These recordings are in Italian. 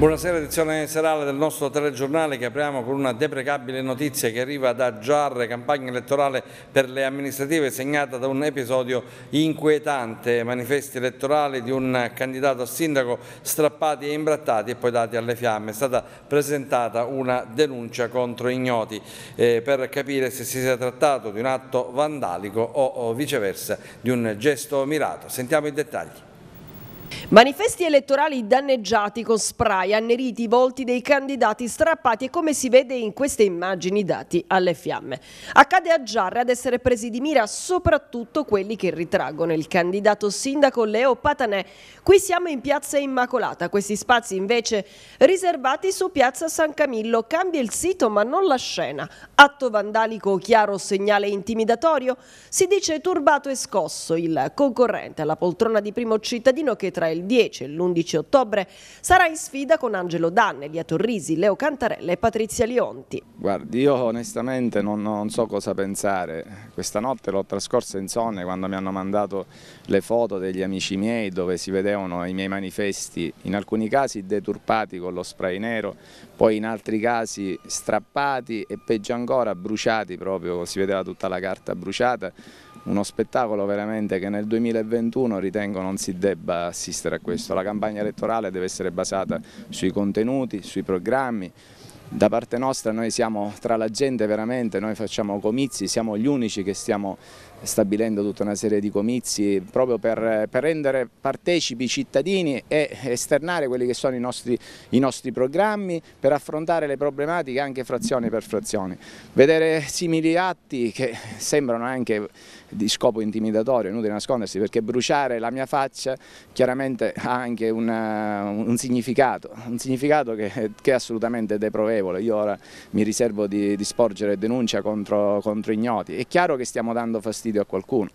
Buonasera, edizione serale del nostro telegiornale che apriamo con una deprecabile notizia che arriva da Giarre, campagna elettorale per le amministrative segnata da un episodio inquietante, manifesti elettorali di un candidato a sindaco strappati e imbrattati e poi dati alle fiamme. È stata presentata una denuncia contro ignoti eh, per capire se si sia trattato di un atto vandalico o, o viceversa di un gesto mirato. Sentiamo i dettagli. Manifesti elettorali danneggiati con spray, anneriti i volti dei candidati strappati e come si vede in queste immagini dati alle fiamme. Accade a Giarre ad essere presi di mira soprattutto quelli che ritraggono il candidato sindaco Leo Patanè. Qui siamo in Piazza Immacolata, questi spazi invece riservati su Piazza San Camillo. Cambia il sito ma non la scena. Atto vandalico chiaro segnale intimidatorio? Si dice turbato e scosso il concorrente alla poltrona di primo cittadino che tra tra il 10 e l'11 ottobre sarà in sfida con Angelo Danne, Lia Torrisi, Leo Cantarella e Patrizia Lionti. Guardi, io onestamente non, non so cosa pensare. Questa notte l'ho trascorsa insonne quando mi hanno mandato le foto degli amici miei dove si vedevano i miei manifesti, in alcuni casi deturpati con lo spray nero, poi in altri casi strappati e peggio ancora bruciati proprio, si vedeva tutta la carta bruciata uno spettacolo veramente che nel 2021 ritengo non si debba assistere a questo. La campagna elettorale deve essere basata sui contenuti, sui programmi. Da parte nostra noi siamo tra la gente veramente, noi facciamo comizi, siamo gli unici che stiamo stabilendo tutta una serie di comizi proprio per, per rendere partecipi i cittadini e esternare quelli che sono i nostri, i nostri, programmi per affrontare le problematiche anche frazione per frazione. Vedere simili atti che sembrano anche di scopo intimidatorio, inutile nascondersi, perché bruciare la mia faccia chiaramente ha anche una, eh, un significato, un significato che, che, è assolutamente deprovevole. Io ora mi riservo di, di sporgere denuncia contro, contro, ignoti. È chiaro che stiamo dando fastidio a qualcuno,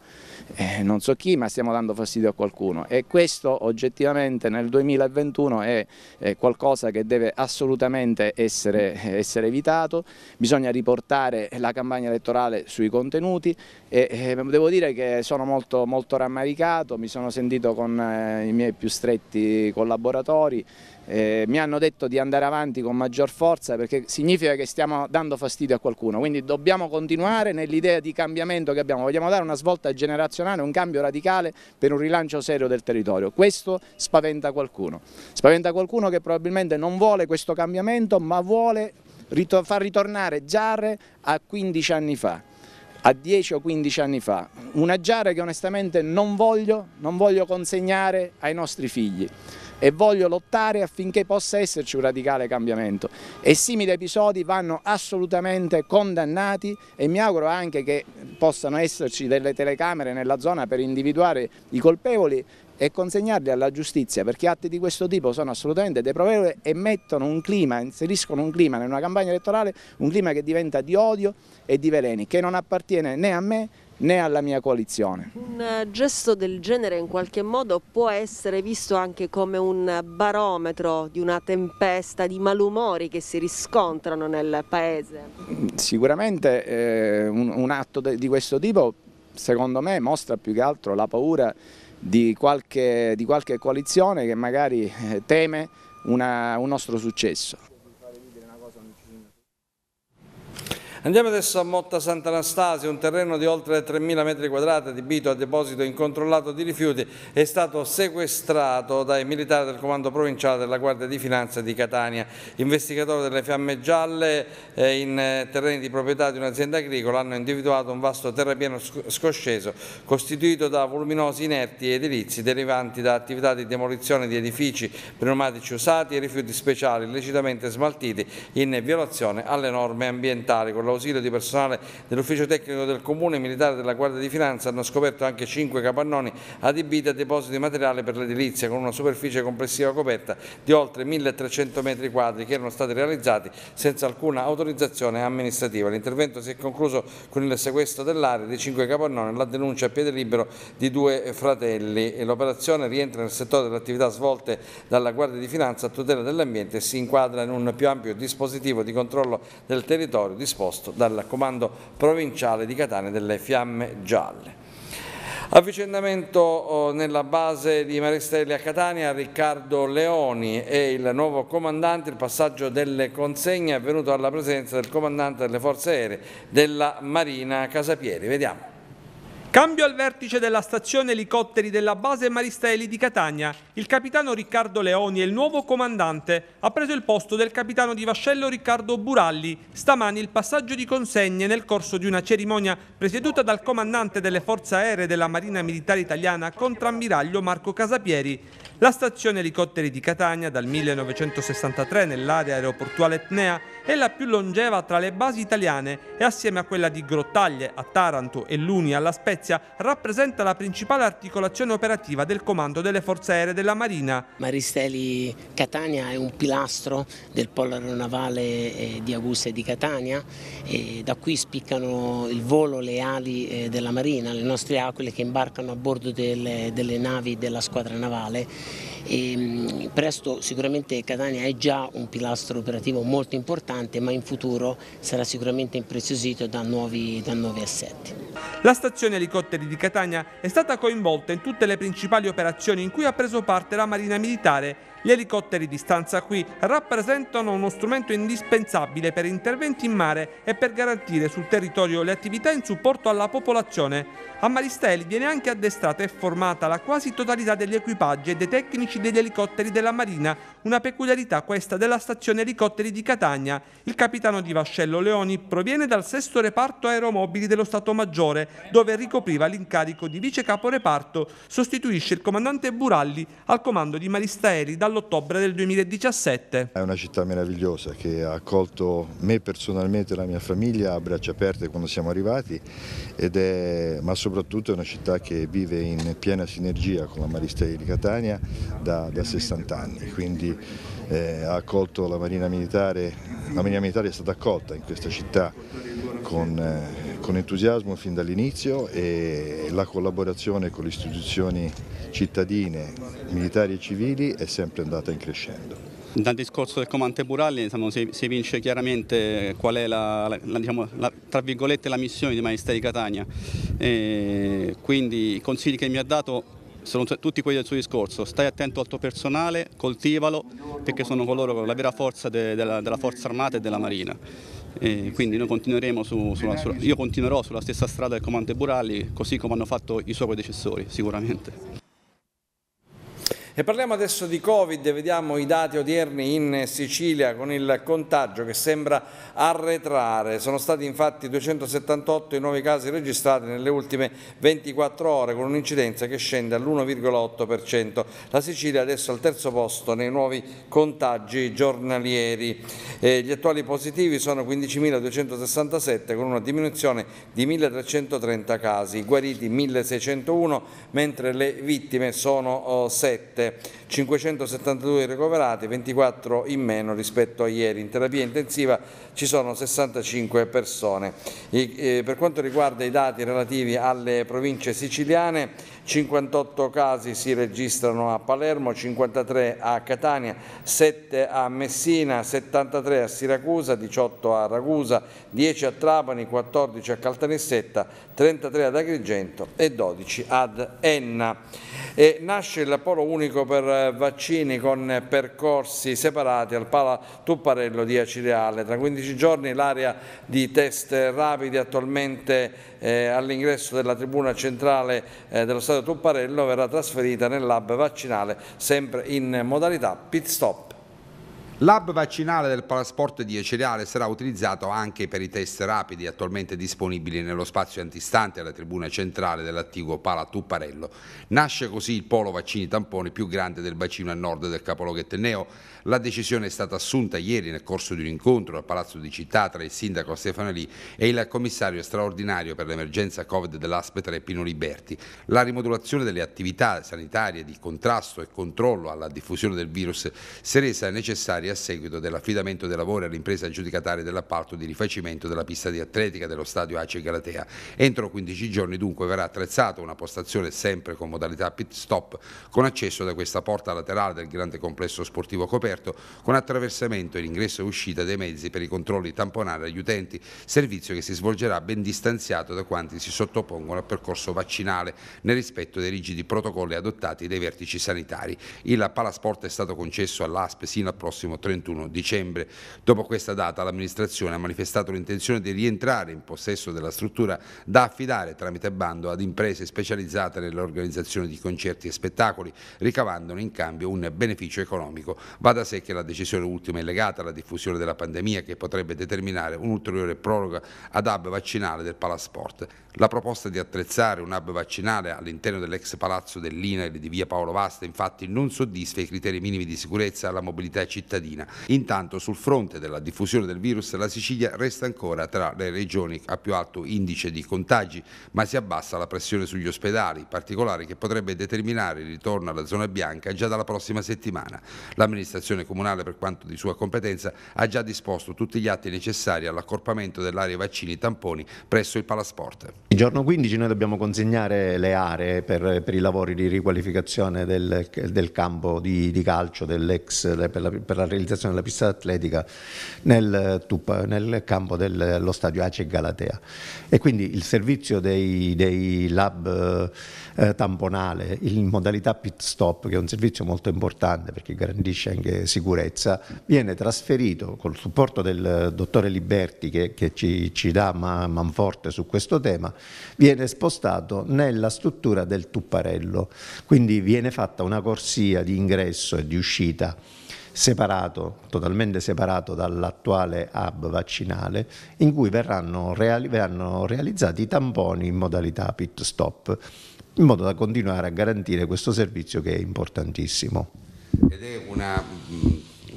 eh, non so chi, ma stiamo dando fastidio a qualcuno e questo oggettivamente nel 2021 è, è qualcosa che deve assolutamente essere, essere evitato, bisogna riportare la campagna elettorale sui contenuti e, e eh, Ehm, devo dire che sono molto, molto rammaricato, mi sono sentito con eh, i miei più stretti collaboratori, eh, mi hanno detto di andare avanti con maggior forza perché significa che stiamo dando fastidio a qualcuno, quindi dobbiamo continuare nell'idea di cambiamento che abbiamo, vogliamo dare una svolta generazionale, un cambio radicale per un rilancio serio del territorio, questo spaventa qualcuno, spaventa qualcuno che probabilmente non vuole questo cambiamento ma vuole far ritornare Giarre a 15 anni fa a 10 o 15 anni fa, una giara che onestamente non voglio, non voglio consegnare ai nostri figli e voglio lottare affinché possa esserci un radicale cambiamento e simili episodi vanno assolutamente condannati e mi auguro anche che possano esserci delle telecamere nella zona per individuare i colpevoli e consegnarli alla giustizia perché atti di questo tipo sono assolutamente deprovevoli e mettono un clima, inseriscono un clima in una campagna elettorale, un clima che diventa di odio e di veleni, che non appartiene né a me né alla mia coalizione. Un eh, gesto del genere in qualche modo può essere visto anche come un barometro di una tempesta di malumori che si riscontrano nel paese? Sicuramente eh, un, un, atto di questo tipo secondo me mostra più che altro la paura di qualche, di qualche coalizione che magari eh, teme una, un nostro successo. Andiamo adesso a Motta Sant'Anastasia, un terreno di oltre 3.000 metri quadrati adibito a deposito incontrollato di rifiuti è stato sequestrato dai militari del comando provinciale della Guardia di Finanza di Catania. Investigatori delle fiamme gialle eh, in eh, terreni di proprietà di un'azienda agricola hanno individuato un vasto terrapieno scosceso costituito da voluminosi inerti edilizi derivanti da attività di demolizione di edifici pneumatici usati e rifiuti speciali illecitamente smaltiti in violazione alle norme ambientali con l'ausilio di personale dell'ufficio tecnico del Comune e militare della Guardia di Finanza hanno scoperto anche cinque capannoni adibiti a depositi di materiale per l'edilizia con una superficie complessiva coperta di oltre 1300 metri quadri che erano stati realizzati senza alcuna autorizzazione amministrativa. L'intervento si è concluso con il sequestro dell'area di cinque capannoni e la denuncia a piede libero di due fratelli. L'operazione rientra nel settore delle attività svolte dalla Guardia di Finanza a tutela dell'ambiente e si inquadra in un più ampio dispositivo di controllo del territorio disposto posto dal comando provinciale di Catania delle Fiamme Gialle. Avvicendamento oh, nella base di Marestelle a Catania, Riccardo Leoni è il nuovo comandante, il passaggio delle consegne è avvenuto alla presenza del comandante delle forze aeree della Marina Casapieri. Vediamo. Cambio al vertice della stazione elicotteri della base Maristelli di Catania. Il capitano Riccardo Leoni è il nuovo comandante. Ha preso il posto del capitano di vascello Riccardo Buralli. Stamani il passaggio di consegne nel corso di una cerimonia presieduta dal comandante delle forze aeree della Marina Militare Italiana, contrammiraglio Marco Casapieri. La stazione elicotteri di Catania, dal 1963 nell'area aeroportuale Etnea, è la più longeva tra le basi italiane e assieme a quella di Grottaglie a Taranto e Luni alla Spezia Venezia rappresenta la principale articolazione operativa del comando delle forze aeree della Marina. Maristeli Catania è un pilastro del polo aeronavale eh, di Augusta e di Catania e da qui spiccano il volo le ali eh, della Marina, le nostre aquile che imbarcano a bordo delle, delle navi della squadra navale e mm, presto sicuramente Catania è già un pilastro operativo molto importante ma in futuro sarà sicuramente impreziosito da nuovi, da nuovi assetti. La stazione elicotteri di Catania è stata coinvolta in tutte le principali operazioni in cui ha preso parte la Marina Militare. Gli elicotteri di stanza qui rappresentano uno strumento indispensabile per interventi in mare e per garantire sul territorio le attività in supporto alla popolazione. A Maristelli viene anche addestrata e formata la quasi totalità degli equipaggi e dei tecnici degli elicotteri della Marina, una peculiarità questa della stazione elicotteri di Catania. Il capitano di Vascello Leoni proviene dal sesto reparto aeromobili dello Stato Maggiore, dove ricopriva l'incarico di vice caporeparto, sostituisce il comandante Buralli al comando di Marista Maristaeri dall'ottobre del 2017. È una città meravigliosa che ha accolto me personalmente e la mia famiglia a braccia aperte quando siamo arrivati, è, ma soprattutto è una città che vive in piena sinergia con la Marista Maristaeri di Catania da, da 60 anni, quindi eh, ha accolto la Marina Militare, la Marina Militare è stata accolta in questa città con, eh, con entusiasmo fin dall'inizio e la collaborazione con le istituzioni cittadine, militari e civili è sempre andata in crescendo. Dal discorso del comandante Buralli diciamo, si, si, evince chiaramente qual è la, la, la, diciamo, la missione di Maestà di Catania, e eh, quindi i consigli che mi ha dato sono tutti quelli del suo discorso, stai attento al tuo personale, coltivalo perché sono coloro la vera forza de, della, della, forza armata e della marina. E quindi su, sulla, sulla, io continuerò sulla stessa strada del comando Buralli così come hanno fatto i suoi predecessori sicuramente. E parliamo adesso di Covid, vediamo i dati odierni in Sicilia con il contagio che sembra arretrare. Sono stati infatti 278 i nuovi casi registrati nelle ultime 24 ore con un'incidenza che scende all'1,8%. La Sicilia adesso è al terzo posto nei nuovi contagi giornalieri. Eh, gli attuali positivi sono 15.267 con una diminuzione di 1.330 casi, guariti 1.601 mentre le vittime sono 7 essere 572 ricoverati, 24 in meno rispetto a ieri. In terapia intensiva ci sono 65 persone. Eh, per quanto riguarda i dati relativi alle province siciliane, 58 casi si registrano a Palermo, 53 a Catania, 7 a Messina, 73 a Siracusa, 18 a Ragusa, 10 a Trapani, 14 a Caltanissetta, 33 ad Agrigento e 12 ad Enna. E nasce il polo unico per eh, vaccini con percorsi separati al Pala Tupparello di Acireale. Tra 15 giorni l'area di test rapidi attualmente eh, all'ingresso della tribuna centrale eh, dello stadio Tupparello verrà trasferita nel lab vaccinale sempre in modalità pit stop. L'hub vaccinale del Palasport di Eceriale sarà utilizzato anche per i test rapidi attualmente disponibili nello spazio antistante alla tribuna centrale dell'attivo Pala Tupparello. Nasce così il polo vaccini tamponi più grande del bacino a nord del capoluogo Etneo. La decisione è stata assunta ieri nel corso di un incontro al Palazzo di Città tra il sindaco Stefano Lì e il commissario straordinario per l'emergenza Covid dell'ASPE 3 Pino Liberti. La rimodulazione delle attività sanitarie di contrasto e controllo alla diffusione del virus si è resa necessaria necessarie a seguito dell'affidamento dei lavori all'impresa aggiudicataria dell'appalto di rifacimento della pista di atletica dello stadio Ace Galatea. Entro 15 giorni dunque verrà attrezzata una postazione sempre con modalità pit stop con accesso da questa porta laterale del grande complesso sportivo coperto con attraversamento e ingresso e uscita dei mezzi per i controlli tamponari agli utenti, servizio che si svolgerà ben distanziato da quanti si sottopongono al percorso vaccinale nel rispetto dei rigidi protocolli adottati dai vertici sanitari. Il Palasport è stato concesso all'ASP sino al prossimo 31 dicembre. Dopo questa data l'amministrazione ha manifestato l'intenzione di rientrare in possesso della struttura da affidare tramite bando ad imprese specializzate nell'organizzazione di concerti e spettacoli, ricavandone in cambio un beneficio economico. Va da sé che la decisione ultima è legata alla diffusione della pandemia che potrebbe determinare un'ulteriore proroga ad hub vaccinale del Palasport. La proposta di attrezzare un hub vaccinale all'interno dell'ex palazzo dell'INA e di via Paolo Vasta infatti non soddisfa i criteri minimi di sicurezza alla mobilità cittadina cittadina. Intanto sul fronte della diffusione del virus la Sicilia resta ancora tra le regioni a più alto indice di contagi, ma si abbassa la pressione sugli ospedali, particolare che potrebbe determinare il ritorno alla zona bianca già dalla prossima settimana. L'amministrazione comunale, per quanto di sua competenza, ha già disposto tutti gli atti necessari all'accorpamento dell'area vaccini tamponi presso il Palasport. Il giorno 15 noi dobbiamo consegnare le aree per, per i lavori di riqualificazione del, del campo di, di calcio dell'ex per la, per la realizzazione della pista atletica nel, nel campo dello stadio ACE Galatea. E quindi il servizio dei, dei lab eh, eh tamponale in modalità pit stop, che è un servizio molto importante perché garantisce anche sicurezza, viene trasferito col supporto del dottore Liberti che, che ci, ci, dà manforte su questo tema, viene spostato nella struttura del Tupparello, quindi viene fatta una corsia di ingresso e di uscita separato, totalmente separato dall'attuale hub vaccinale, in cui verranno, reali verranno realizzati i tamponi in modalità pit stop, in modo da continuare a garantire questo servizio che è importantissimo. Ed è una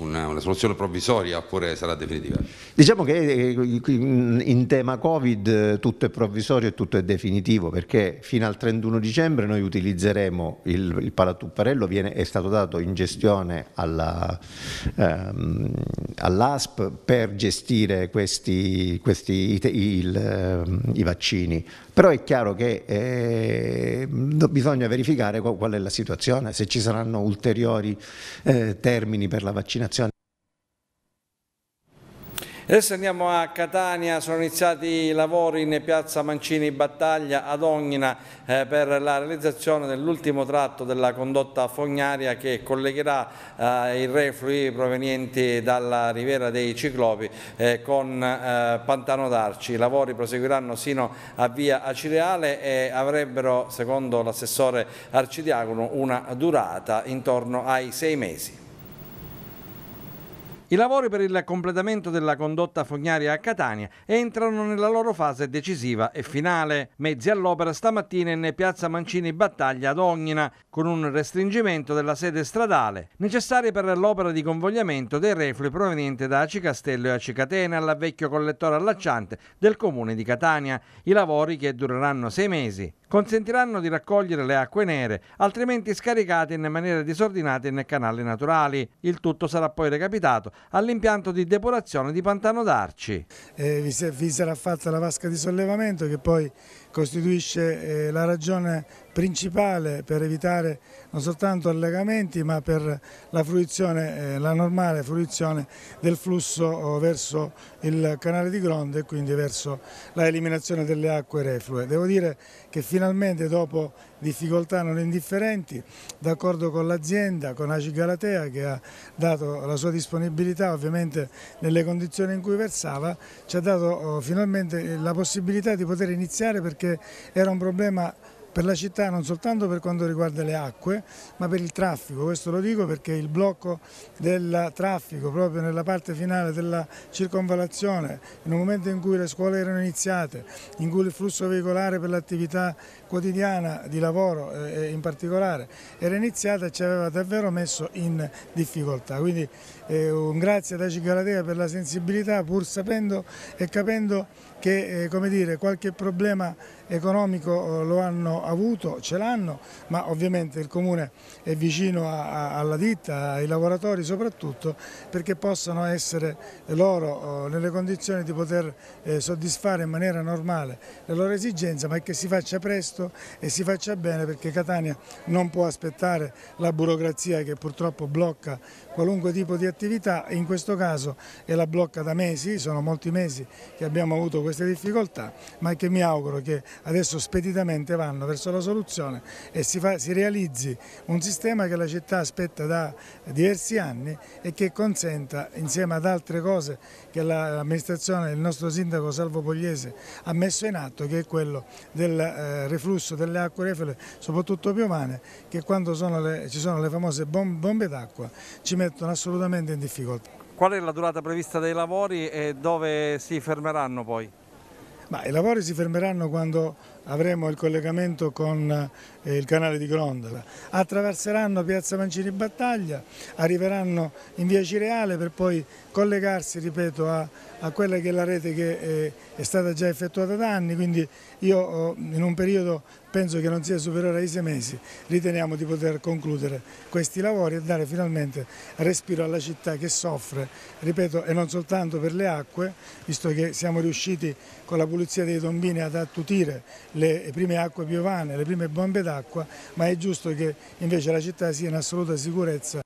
una, una, soluzione provvisoria oppure sarà definitiva? Diciamo che eh, in tema Covid eh, tutto è provvisorio e tutto è definitivo perché fino al 31 dicembre noi utilizzeremo il, il Palatupparello, viene, è stato dato in gestione ehm, all'ASP ehm, all per gestire questi, questi, i, il, ehm, i vaccini però è chiaro che eh, bisogna verificare qual è la situazione, se ci saranno ulteriori eh, termini per la vaccinazione. Adesso andiamo a Catania, sono iniziati i lavori in piazza Mancini Battaglia ad Ognina eh, per la realizzazione dell'ultimo tratto della condotta fognaria che collegherà eh, i reflui provenienti dalla riviera dei Ciclopi eh, con eh, Pantano d'Arci. I lavori proseguiranno sino a via Acireale e avrebbero, secondo l'assessore Arcidiacono, una durata intorno ai sei mesi. I lavori per il completamento della condotta fognaria a Catania entrano nella loro fase decisiva e finale. Mezzi all'opera stamattina in piazza Mancini Battaglia ad Ognina, con un restringimento della sede stradale, necessaria per l'opera di convogliamento dei reflui provenienti da Acicastello e Acicatena al vecchio collettore allacciante del comune di Catania. I lavori che dureranno sei mesi consentiranno di raccogliere le acque nere, altrimenti scaricate in maniera disordinata in canali naturali. Il tutto sarà poi recapitato all'impianto di depurazione di Pantano d'Arci. Eh, vi, vi sarà fatta la vasca di sollevamento che poi costituisce eh, la ragione principale per evitare non soltanto allegamenti ma per la, fruizione, eh, la normale fruizione del flusso oh, verso il canale di Gronde e quindi verso l'eliminazione delle acque reflue. Devo dire che finalmente dopo difficoltà non indifferenti, d'accordo con l'azienda, con Aci Galatea che ha dato la sua disponibilità ovviamente nelle condizioni in cui versava, ci ha dato oh, finalmente la possibilità di poter iniziare perché era un problema per la città non soltanto per quanto riguarda le acque ma per il traffico, questo lo dico perché il blocco del traffico proprio nella parte finale della circonvalazione in un momento in cui le scuole erano iniziate, in cui il flusso veicolare per l'attività quotidiana di lavoro eh, eh in particolare era iniziata ci aveva davvero messo in difficoltà, quindi eh, un grazie ad Aci Galatea per la sensibilità pur sapendo e capendo che eh, dire, qualche problema economico eh, lo hanno avuto, ce l'hanno, ma ovviamente il Comune è vicino a, a, alla ditta, ai lavoratori soprattutto, perché possano essere loro eh, nelle condizioni di poter eh, soddisfare in maniera normale le loro esigenze, ma che si faccia presto e si faccia bene perché Catania non può aspettare la burocrazia che purtroppo blocca qualunque tipo di attività, in questo caso e la blocca da mesi, sono molti mesi che abbiamo avuto queste difficoltà, ma che mi auguro che adesso speditamente vanno verso la soluzione e si, fa, si realizzi un sistema che la città aspetta da diversi anni e che consenta, insieme ad altre cose che l'amministrazione, il nostro sindaco Salvo Pogliese ha messo in atto, che è quello del eh, riflusso delle acque reflue, soprattutto piovane, che quando sono le, ci sono le famose bombe d'acqua ci mettono assolutamente in difficoltà. Qual è la durata prevista dei lavori e dove si fermeranno poi? Ma I lavori si fermeranno quando avremo il collegamento con eh, il canale di Grondola. Attraverseranno Piazza Mancini Battaglia, arriveranno in via Cireale per poi collegarsi, ripeto, a a quella che è la rete che eh, è stata già effettuata da anni, quindi io oh, in un periodo penso che non sia superiore ai sei mesi, riteniamo di poter concludere questi lavori e dare finalmente respiro alla città che soffre, ripeto, e non soltanto per le acque, visto che siamo riusciti con la pulizia dei tombini ad attutire le prime acque piovane, le prime bombe d'acqua, ma è giusto che invece la città sia in assoluta sicurezza.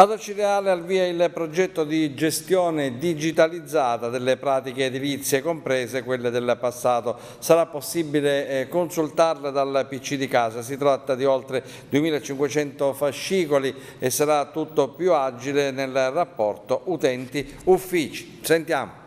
Ad Occideale al via il progetto di gestione digitalizzata delle pratiche edilizie, comprese quelle del passato. Sarà possibile eh, consultarle dal PC di casa. Si tratta di oltre 2500 fascicoli e sarà tutto più agile nel rapporto utenti-uffici. Sentiamo.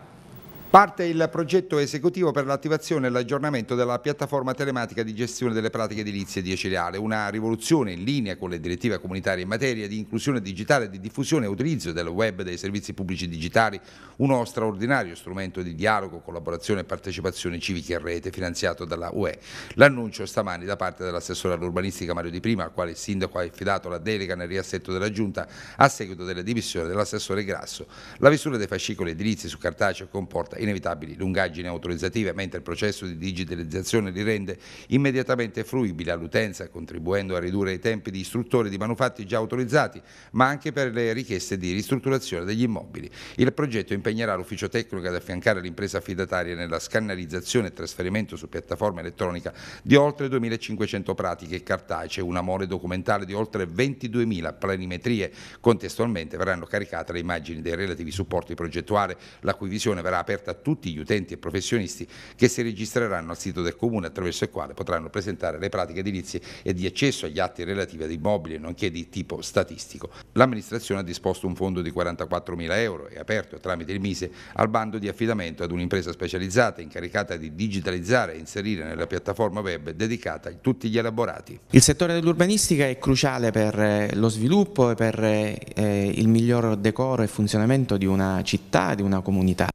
Parte il progetto esecutivo per l'attivazione e l'aggiornamento della piattaforma telematica di gestione delle pratiche edilizie di Eceleare, una rivoluzione in linea con le direttive comunitarie in materia di inclusione digitale, di diffusione e utilizzo del web e dei servizi pubblici digitali, uno straordinario strumento di dialogo, collaborazione e partecipazione civica in rete finanziato dalla UE. L'annuncio stamani da parte dell'assessore all'urbanistica Mario Di Prima, al quale il sindaco ha affidato la delega nel riassetto della giunta a seguito della dimissione dell'assessore Grasso. La visura dei fascicoli edilizi su cartaceo comporta inevitabili lungaggini autorizzative, mentre il processo di digitalizzazione li rende immediatamente fruibili all'utenza, contribuendo a ridurre i tempi di istruttore di manufatti già autorizzati, ma anche per le richieste di ristrutturazione degli immobili. Il progetto impegnerà l'ufficio tecnico ad affiancare l'impresa affidataria nella scannerizzazione e trasferimento su piattaforma elettronica di oltre 2.500 pratiche cartacee, una mole documentale di oltre 22.000 planimetrie. Contestualmente verranno caricate le immagini dei relativi supporti progettuali, la cui visione verrà aperta a tutti gli utenti e professionisti che si registreranno al sito del Comune attraverso il quale potranno presentare le pratiche edilizie e di accesso agli atti relativi ad immobili nonché di tipo statistico. L'amministrazione ha disposto un fondo di 44.000 euro e aperto tramite il Mise al bando di affidamento ad un'impresa specializzata incaricata di digitalizzare e inserire nella piattaforma web dedicata a tutti gli elaborati. Il settore dell'urbanistica è cruciale per eh, lo sviluppo e per eh, eh, il miglior decoro e funzionamento di una città, di una comunità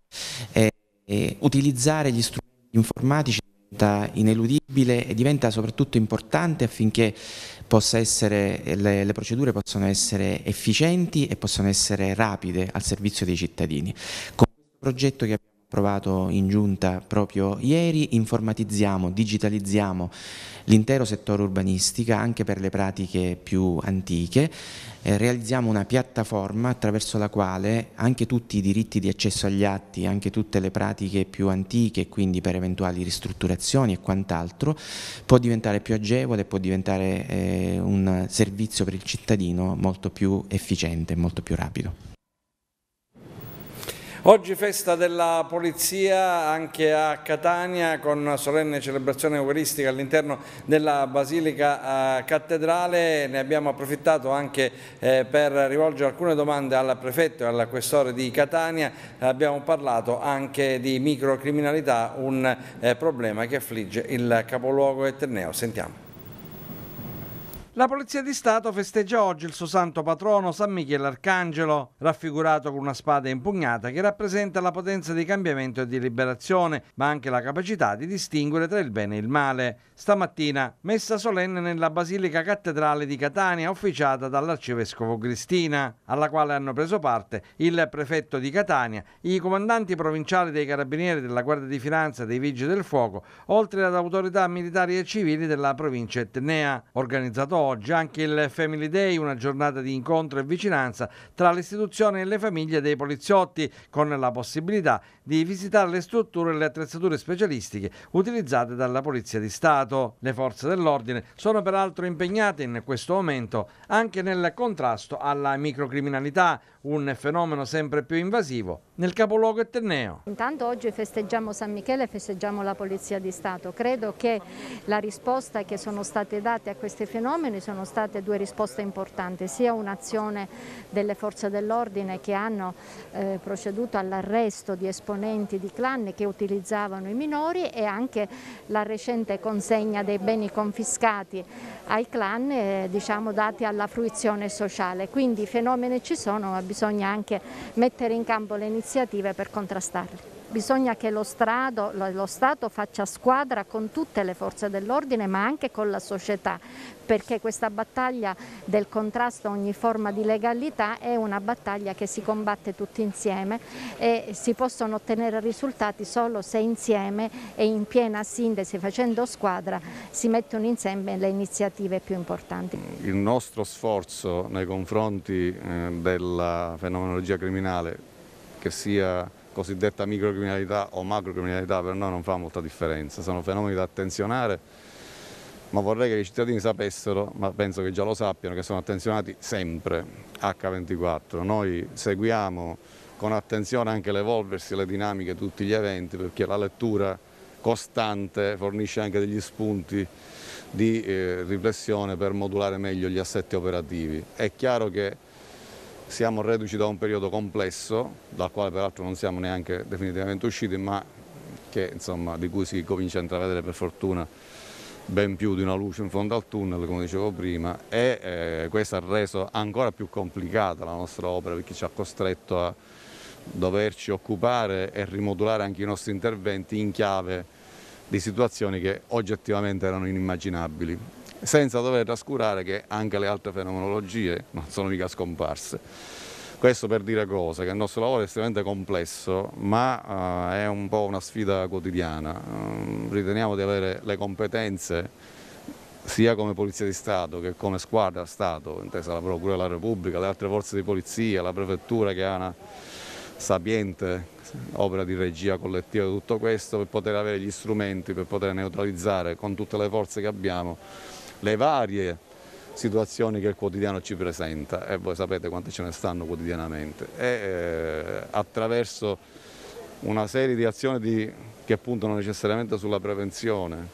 eh, utilizzare gli strumenti informatici diventa ineludibile e diventa soprattutto importante affinché possa essere, le, le, procedure possano essere efficienti e possano essere rapide al servizio dei cittadini. Con questo progetto che abbiamo approvato in giunta proprio ieri, informatizziamo, digitalizziamo l'intero settore urbanistica anche per le pratiche più antiche, eh, realizziamo una piattaforma attraverso la quale anche tutti i diritti di accesso agli atti, anche tutte le pratiche più antiche, quindi per eventuali ristrutturazioni e quant'altro, può diventare più agevole, può diventare eh, un servizio per il cittadino molto più efficiente, e molto più rapido. Oggi festa della polizia anche a Catania con solenne celebrazione eucaristica all'interno della Basilica eh, Cattedrale. Ne abbiamo approfittato anche eh, per rivolgere alcune domande al prefetto e al questore di Catania. Abbiamo parlato anche di microcriminalità, un eh, problema che affligge il capoluogo etneo. Sentiamo. La Polizia di Stato festeggia oggi il suo santo patrono San Michele Arcangelo, raffigurato con una spada impugnata che rappresenta la potenza di cambiamento e di liberazione, ma anche la capacità di distinguere tra il bene e il male. Stamattina, messa solenne nella Basilica Cattedrale di Catania, officiata dall'arcivescovo Cristina, alla quale hanno preso parte il prefetto di Catania, i comandanti provinciali dei Carabinieri, della Guardia di Finanza, e dei Vigili del Fuoco, oltre ad autorità militari e civili della provincia etnea. organizzatori oggi anche il Family Day, una giornata di incontro e vicinanza tra le istituzioni e le famiglie dei poliziotti, con la possibilità di visitare le strutture e le attrezzature specialistiche utilizzate dalla Polizia di Stato. Le forze dell'ordine sono peraltro impegnate in questo momento anche nel contrasto alla microcriminalità, un fenomeno sempre più invasivo nel capoluogo etneo. Intanto oggi festeggiamo San Michele e festeggiamo la Polizia di Stato. Credo che la risposta che sono state date a questi fenomeni sono state due risposte importanti, sia un'azione delle forze dell'ordine che hanno eh, proceduto all'arresto di esponenti di clan che utilizzavano i minori e anche la recente consegna dei beni confiscati ai clan eh, diciamo dati alla fruizione sociale. Quindi i fenomeni ci sono, ma bisogna bisogna anche mettere in campo le iniziative per contrastarli. Bisogna che lo, strado, lo, Stato faccia squadra con tutte le forze dell'ordine ma anche con la società perché questa battaglia del contrasto a ogni forma di legalità è una battaglia che si combatte tutti insieme e si possono ottenere risultati solo se insieme e in piena sintesi facendo squadra si mettono insieme le iniziative più importanti. Il nostro sforzo nei confronti eh, della fenomenologia criminale che sia cosiddetta microcriminalità o macrocriminalità per noi non fa molta differenza, sono fenomeni da attenzionare, ma vorrei che i cittadini sapessero, ma penso che già lo sappiano, che sono attenzionati sempre H24. Noi seguiamo con attenzione anche l'evolversi, le dinamiche di tutti gli eventi, perché la lettura costante fornisce anche degli spunti di eh, riflessione per modulare meglio gli assetti operativi. È chiaro che siamo reduci da un periodo complesso, dal quale peraltro non siamo neanche definitivamente usciti, ma che, insomma, di cui si comincia a intravedere per fortuna ben più di una luce in fondo al tunnel, come dicevo prima, e eh, questo ha reso ancora più complicata la nostra opera perché ci ha costretto a doverci occupare e rimodulare anche i nostri interventi in chiave di situazioni che oggettivamente erano inimmaginabili senza dover trascurare che anche le altre fenomenologie non sono mica scomparse. Questo per dire cosa? Che il nostro lavoro è estremamente complesso, ma eh, è un po' una sfida quotidiana. Mm, riteniamo di avere le competenze sia come Polizia di Stato che come squadra Stato, intesa la Procura della Repubblica, le altre forze di polizia, la Prefettura che ha una sapiente opera di regia collettiva di tutto questo per poter avere gli strumenti per poter neutralizzare con tutte le forze che abbiamo le varie situazioni che il quotidiano ci presenta e voi sapete quante ce ne stanno quotidianamente e eh, attraverso una serie di azioni di, che puntano necessariamente sulla prevenzione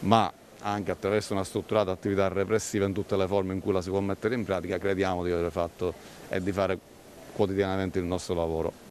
ma anche attraverso una strutturata attività repressiva in tutte le forme in cui la si può mettere in pratica crediamo di aver fatto e di fare quotidianamente il nostro lavoro.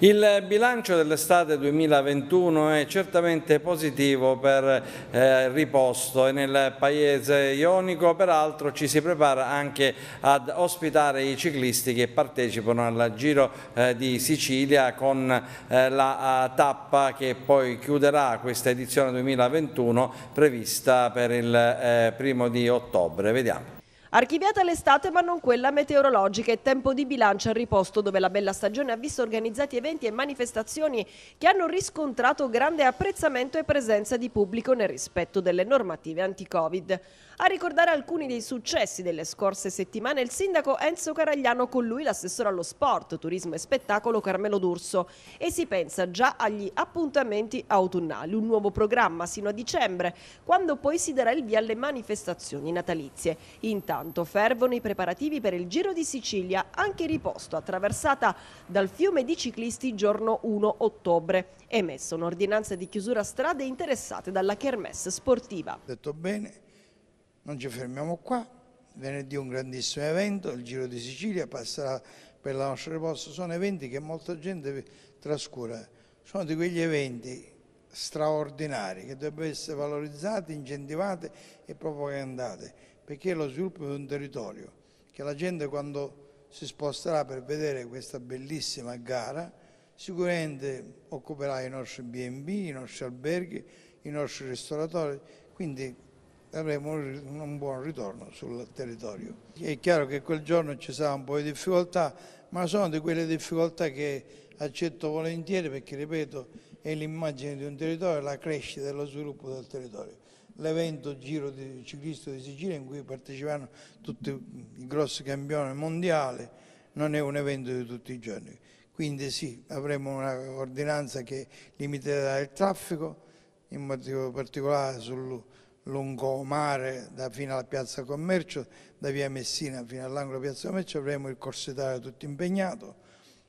Il bilancio dell'estate 2021 è certamente positivo per eh, riposto e nel paese ionico peraltro ci si prepara anche ad ospitare i ciclisti che partecipano al Giro eh, di Sicilia con eh, la eh, tappa che poi chiuderà questa edizione 2021 prevista per il eh, primo di ottobre. Vediamo. Archiviata l'estate ma non quella meteorologica è tempo di bilancia al riposto dove la bella stagione ha visto organizzati eventi e manifestazioni che hanno riscontrato grande apprezzamento e presenza di pubblico nel rispetto delle normative anti-Covid. A ricordare alcuni dei successi delle scorse settimane il sindaco Enzo Caragliano con lui l'assessore allo sport, turismo e spettacolo Carmelo D'Urso e si pensa già agli appuntamenti autunnali, un nuovo programma sino a dicembre quando poi si darà il via alle manifestazioni natalizie. Intanto Intanto fervono i preparativi per il Giro di Sicilia, anche riposto, attraversata dal fiume di ciclisti giorno 1 ottobre. Emessa un'ordinanza di chiusura strade interessate dalla kermesse sportiva. Detto bene, non ci fermiamo qua. Venerdì un grandissimo evento, il Giro di Sicilia passerà per la nostra riposta. Sono eventi che molta gente trascura. Sono di quegli eventi straordinari che dovrebbero essere valorizzati, incentivati e propagandati perché è lo sviluppo di un territorio che la gente quando si sposterà per vedere questa bellissima gara sicuramente occuperà i nostri B&B, i nostri alberghi, i nostri ristoratori, quindi avremo un buon ritorno sul territorio. È chiaro che quel giorno ci sarà un po' di difficoltà, ma sono di quelle difficoltà che accetto volentieri perché, ripeto, è l'immagine di un territorio, la crescita e lo sviluppo del territorio l'evento Giro di Ciclisto di Sicilia in cui partecipano tutti i grossi campioni mondiali, non è un evento di tutti i giorni. Quindi sì, avremo un'ordinanza che limiterà il traffico, in modo particolare sul lungomare da fino alla piazza commercio, da via Messina fino all'angolo piazza commercio, avremo il corsetario tutto impegnato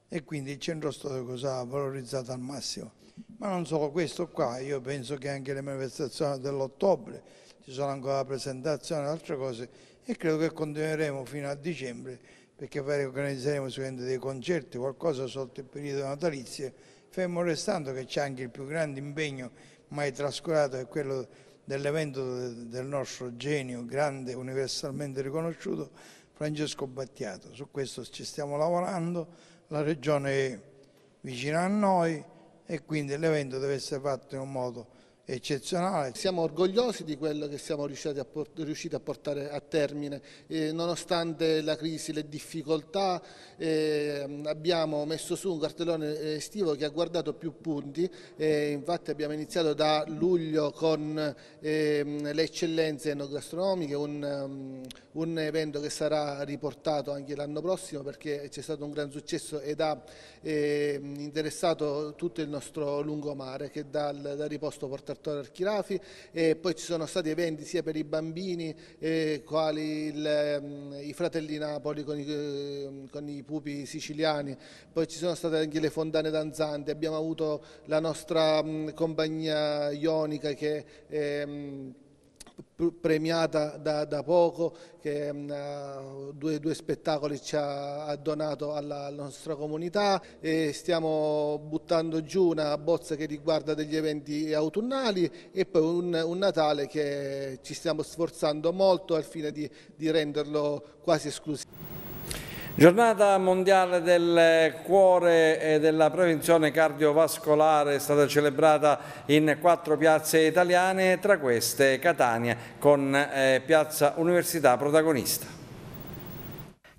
e quindi il centro storico sarà valorizzato al massimo. Ma non solo questo qua, io penso che anche le manifestazioni dell'ottobre, ci sono ancora presentazioni e altre cose e credo che continueremo fino a dicembre perché magari organizzeremo sicuramente dei concerti, qualcosa sotto il periodo natalizio, fermo restando che c'è anche il più grande impegno mai trascurato, che è quello dell'evento del nostro genio, grande, universalmente riconosciuto, Francesco Battiato. Su questo ci stiamo lavorando, la Regione è vicina a noi, e quindi l'evento deve essere fatto in un modo eccezionale. Siamo orgogliosi di quello che siamo riusciti a, riusciti a portare a termine, eh, nonostante la crisi, le difficoltà, eh, abbiamo messo su un cartellone estivo che ha guardato più punti, eh, infatti abbiamo iniziato da luglio con ehm, le eccellenze enogastronomiche, un, ehm, un evento che sarà riportato anche l'anno prossimo perché c'è stato un gran successo ed ha ehm, interessato tutto il nostro lungomare che dal, dal riposto porta Fattore Archirafi e poi ci sono stati eventi sia per i bambini eh, quali il, um, i fratelli Napoli con i, eh, con i, pupi siciliani, poi ci sono state anche le fondane danzanti, abbiamo avuto la nostra um, compagnia ionica che... Um, premiata da, da poco, che um, due, due, spettacoli ci ha, donato alla, alla nostra comunità e stiamo buttando giù una bozza che riguarda degli eventi autunnali e poi un, un Natale che ci stiamo sforzando molto al fine di, di renderlo quasi esclusivo. Giornata mondiale del cuore e della prevenzione cardiovascolare è stata celebrata in quattro piazze italiane, tra queste Catania con eh, Piazza Università protagonista.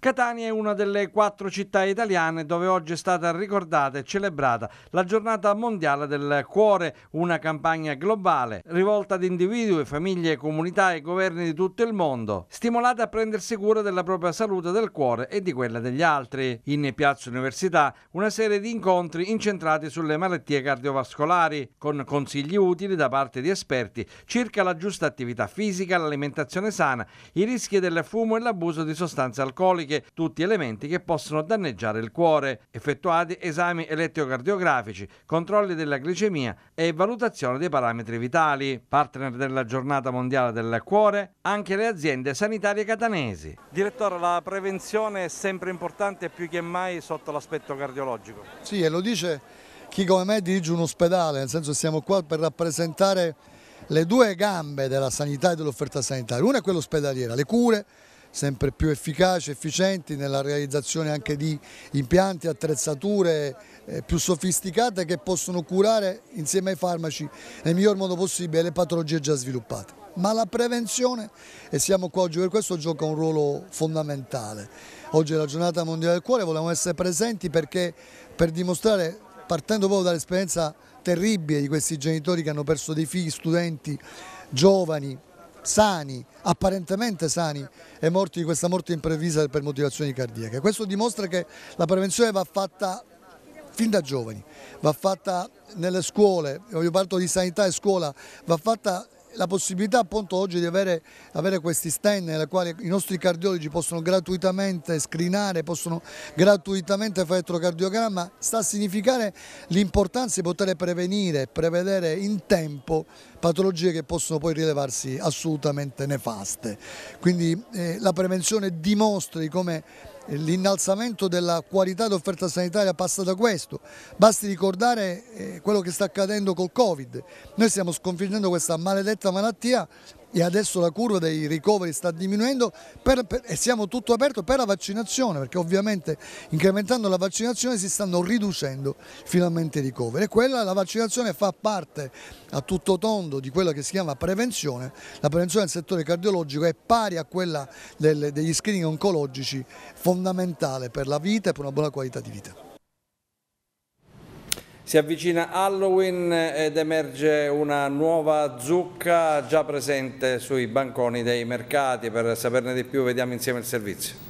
Catania è una delle quattro città italiane dove oggi è stata ricordata e celebrata la giornata mondiale del cuore, una campagna globale rivolta ad individui, famiglie, comunità e governi di tutto il mondo, stimolata a prendersi cura della propria salute del cuore e di quella degli altri. In Piazza Università una serie di incontri incentrati sulle malattie cardiovascolari, con consigli utili da parte di esperti circa la giusta attività fisica, l'alimentazione sana, i rischi del fumo e l'abuso di sostanze alcoliche cardiache, tutti elementi che possono danneggiare il cuore. Effettuati esami elettrocardiografici, controlli della glicemia e valutazione dei parametri vitali. Partner della giornata mondiale del cuore, anche le aziende sanitarie catanesi. Direttore, la prevenzione è sempre importante più che mai sotto l'aspetto cardiologico. Sì, e lo dice chi come me dirige un ospedale, nel senso che siamo qua per rappresentare le due gambe della sanità e dell'offerta sanitaria. Una è quella ospedaliera, le cure, sempre più efficaci, efficienti nella realizzazione anche di impianti, attrezzature eh, più sofisticate che possono curare insieme ai farmaci nel miglior modo possibile le patologie già sviluppate. Ma la prevenzione, e siamo qua oggi per questo, gioca un ruolo fondamentale. Oggi è la giornata mondiale del cuore, volevamo essere presenti perché per dimostrare, partendo proprio dall'esperienza terribile di questi genitori che hanno perso dei figli, studenti, giovani, sani, apparentemente sani e morti di questa morte improvvisa per motivazioni cardiache. Questo dimostra che la prevenzione va fatta fin da giovani, va fatta nelle scuole, io parlo di sanità e scuola, va fatta la possibilità appunto oggi di avere, avere questi stand nella quale i nostri cardiologi possono gratuitamente screenare, possono gratuitamente fare elettrocardiogramma, sta a significare l'importanza di poter prevenire, prevedere in tempo patologie che possono poi rilevarsi assolutamente nefaste. Quindi eh, la prevenzione dimostra di come eh, l'innalzamento della qualità dell'offerta sanitaria passa da questo, basti ricordare eh, quello che sta accadendo col Covid, noi stiamo sconfiggendo questa maledetta malattia e adesso la curva dei ricoveri sta diminuendo per, per, e siamo tutto aperto per la vaccinazione perché ovviamente incrementando la vaccinazione si stanno riducendo finalmente i ricoveri e quella la vaccinazione fa parte a tutto tondo di quella che si chiama prevenzione, la prevenzione del settore cardiologico è pari a quella delle, degli screening oncologici fondamentale per la vita e per una buona qualità di vita. Si avvicina Halloween ed emerge una nuova zucca già presente sui banconi dei mercati. Per saperne di più vediamo insieme il servizio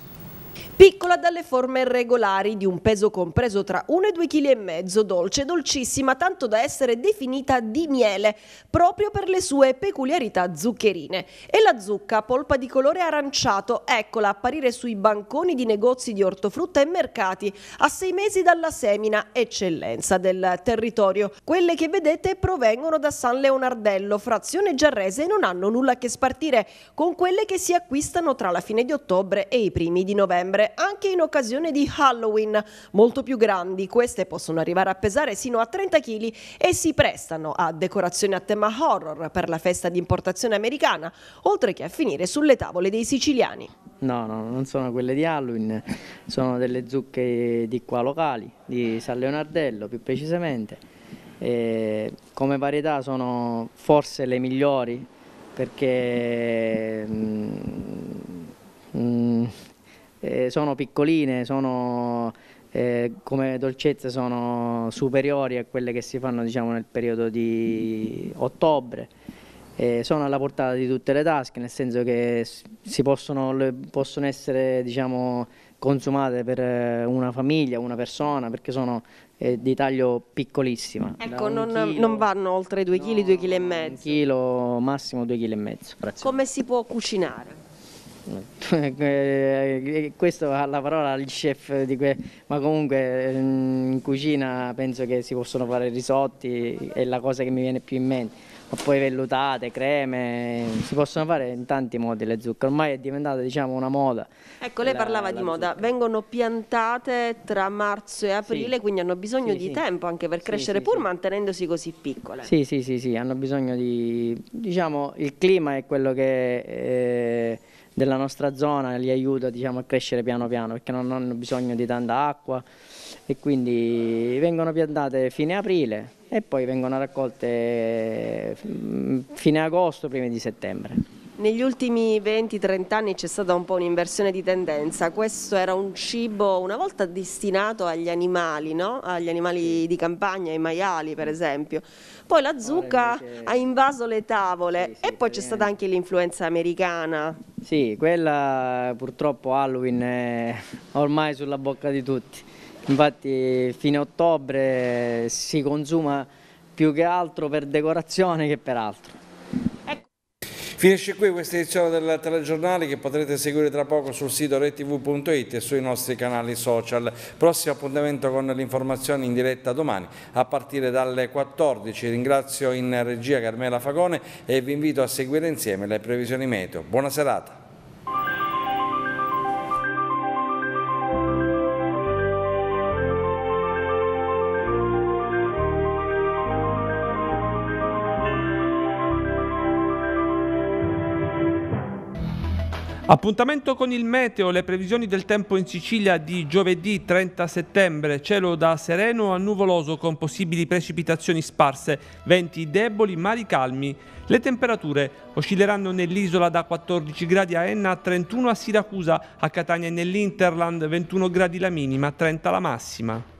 piccola dalle forme regolari di un peso compreso tra 1 e 2 kg e mezzo, dolce, dolcissima, tanto da essere definita di miele, proprio per le sue peculiarità zuccherine. E la zucca, polpa di colore aranciato, eccola apparire sui banconi di negozi di ortofrutta e mercati, a sei mesi dalla semina, eccellenza del territorio. Quelle che vedete provengono da San Leonardello, frazione giarrese, e non hanno nulla a che spartire con quelle che si acquistano tra la fine di ottobre e i primi di novembre anche in occasione di Halloween, molto più grandi. Queste possono arrivare a pesare sino a 30 kg e si prestano a decorazioni a tema horror per la festa di importazione americana, oltre che a finire sulle tavole dei siciliani. No, no, non sono quelle di Halloween, sono delle zucche di qua locali, di San Leonardello più precisamente. E come varietà sono forse le migliori perché mm, eh, sono piccoline, sono, eh, come dolcezze sono superiori a quelle che si fanno diciamo, nel periodo di ottobre. Eh, sono alla portata di tutte le tasche, nel senso che possono, possono, essere diciamo, consumate per eh, una famiglia, una persona, perché sono eh, di taglio piccolissima. Ecco, non, chilo, non, vanno oltre 2 kg, 2,5 kg. 1 kg massimo 2,5 kg. Come si può cucinare? Eh, questo ha la parola il chef di que... ma comunque mm, in cucina penso che si possono fare risotti è la cosa che mi viene più in mente ma poi vellutate, creme si possono fare in tanti modi le zucche ormai è diventata diciamo una moda ecco lei la, parlava la di moda zucchero. vengono piantate tra marzo e aprile sì. quindi hanno bisogno sì, di sì. tempo anche per crescere pur mantenendosi così piccole sì sì sì sì hanno bisogno di diciamo il clima è quello che eh, della nostra zona li aiuta diciamo, a crescere piano piano perché non hanno bisogno di tanta acqua e quindi vengono piantate fine aprile e poi vengono raccolte mm, fine agosto, primi di settembre. Negli ultimi 20-30 anni c'è stata un po' un'inversione di tendenza, questo era un cibo una volta destinato agli animali, no? agli animali di campagna, ai maiali per esempio, poi la zucca invece... ha invaso le tavole sì, sì, e poi c'è stata eh. anche l'influenza americana. Sì, quella purtroppo Halloween è ormai sulla bocca di tutti, infatti fine ottobre si consuma più che altro per decorazione che per altro. Ecco. Finisce qui questa edizione del telegiornale che potrete seguire tra poco sul sito retv.it e sui nostri canali social. Prossimo appuntamento con l'informazione in diretta domani a partire dalle 14. Ringrazio in regia Carmela Fagone e vi invito a seguire insieme le previsioni meteo. Buona serata. Appuntamento con il meteo, le previsioni del tempo in Sicilia di giovedì 30 settembre, cielo da sereno a nuvoloso con possibili precipitazioni sparse, venti deboli, mari calmi. Le temperature oscilleranno nell'isola da 14 gradi a Enna, 31 a Siracusa, a Catania e nell'Interland 21 gradi la minima, 30 la massima.